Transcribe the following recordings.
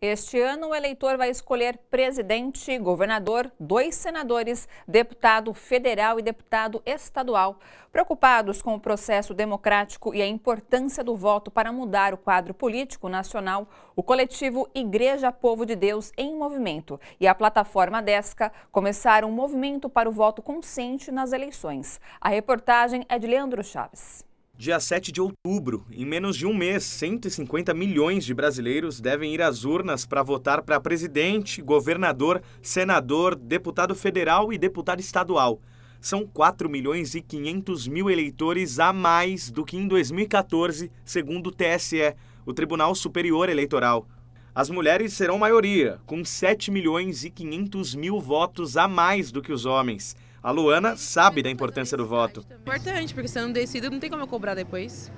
Este ano, o eleitor vai escolher presidente, governador, dois senadores, deputado federal e deputado estadual. Preocupados com o processo democrático e a importância do voto para mudar o quadro político nacional, o coletivo Igreja Povo de Deus em Movimento e a plataforma Desca começaram um movimento para o voto consciente nas eleições. A reportagem é de Leandro Chaves. Dia 7 de outubro, em menos de um mês, 150 milhões de brasileiros devem ir às urnas para votar para presidente, governador, senador, deputado federal e deputado estadual. São 4 milhões e 500 mil eleitores a mais do que em 2014, segundo o TSE, o Tribunal Superior Eleitoral. As mulheres serão maioria, com 7 milhões e 500 mil votos a mais do que os homens. A Luana sabe da importância do voto. Importante, porque se eu não decido, não tem como eu cobrar depois.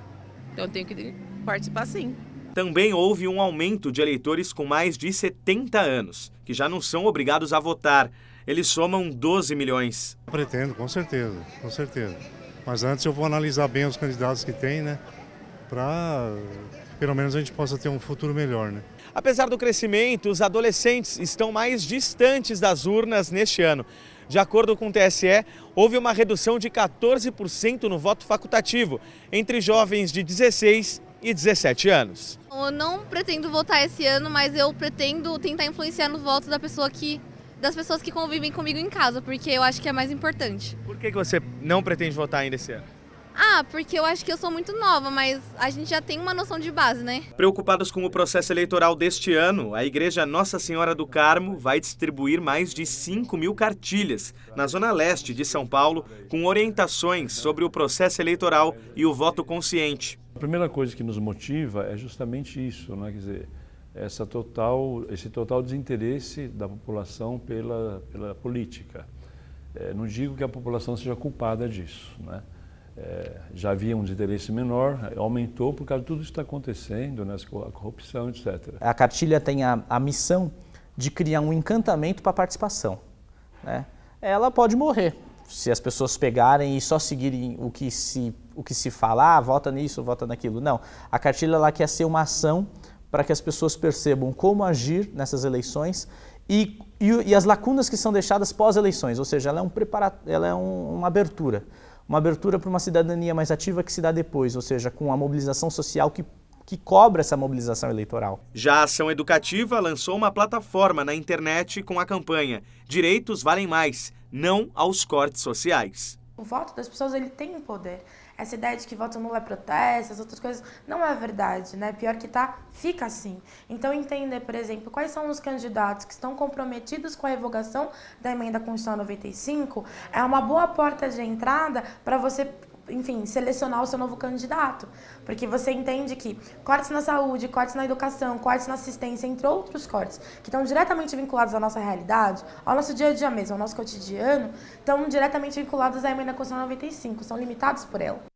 Então eu tenho que participar sim. Também houve um aumento de eleitores com mais de 70 anos, que já não são obrigados a votar. Eles somam 12 milhões. Pretendo, com certeza, com certeza. Mas antes eu vou analisar bem os candidatos que tem, né? para pelo menos a gente possa ter um futuro melhor. Né? Apesar do crescimento, os adolescentes estão mais distantes das urnas neste ano. De acordo com o TSE, houve uma redução de 14% no voto facultativo entre jovens de 16 e 17 anos. Eu não pretendo votar esse ano, mas eu pretendo tentar influenciar no voto da pessoa que das pessoas que convivem comigo em casa, porque eu acho que é mais importante. Por que, que você não pretende votar ainda esse ano? Ah, porque eu acho que eu sou muito nova, mas a gente já tem uma noção de base, né? Preocupados com o processo eleitoral deste ano, a Igreja Nossa Senhora do Carmo vai distribuir mais de 5 mil cartilhas na Zona Leste de São Paulo com orientações sobre o processo eleitoral e o voto consciente. A primeira coisa que nos motiva é justamente isso, né? quer dizer, essa total, esse total desinteresse da população pela, pela política. É, não digo que a população seja culpada disso, né? é, já havia um desinteresse menor, aumentou por causa de tudo isso que está acontecendo, né, a corrupção, etc. A cartilha tem a, a missão de criar um encantamento para a participação. Né? Ela pode morrer se as pessoas pegarem e só seguirem o que se, o que se fala, ah, vota nisso, vota naquilo. Não, a cartilha ela quer ser uma ação para que as pessoas percebam como agir nessas eleições e, e, e as lacunas que são deixadas pós-eleições, ou seja, ela é, um prepara ela é um, uma abertura uma abertura para uma cidadania mais ativa que se dá depois, ou seja, com a mobilização social que que cobra essa mobilização eleitoral. Já a Ação Educativa lançou uma plataforma na internet com a campanha Direitos Valem Mais, não aos cortes sociais. O voto das pessoas ele tem um poder essa ideia de que voto nulo é protesto, as outras coisas, não é verdade, né? Pior que tá, fica assim. Então entender, por exemplo, quais são os candidatos que estão comprometidos com a revogação da emenda constitucional 95 é uma boa porta de entrada para você enfim, selecionar o seu novo candidato. Porque você entende que cortes na saúde, cortes na educação, cortes na assistência, entre outros cortes, que estão diretamente vinculados à nossa realidade, ao nosso dia a dia mesmo, ao nosso cotidiano, estão diretamente vinculados à emenda Constitucional 95, são limitados por ela.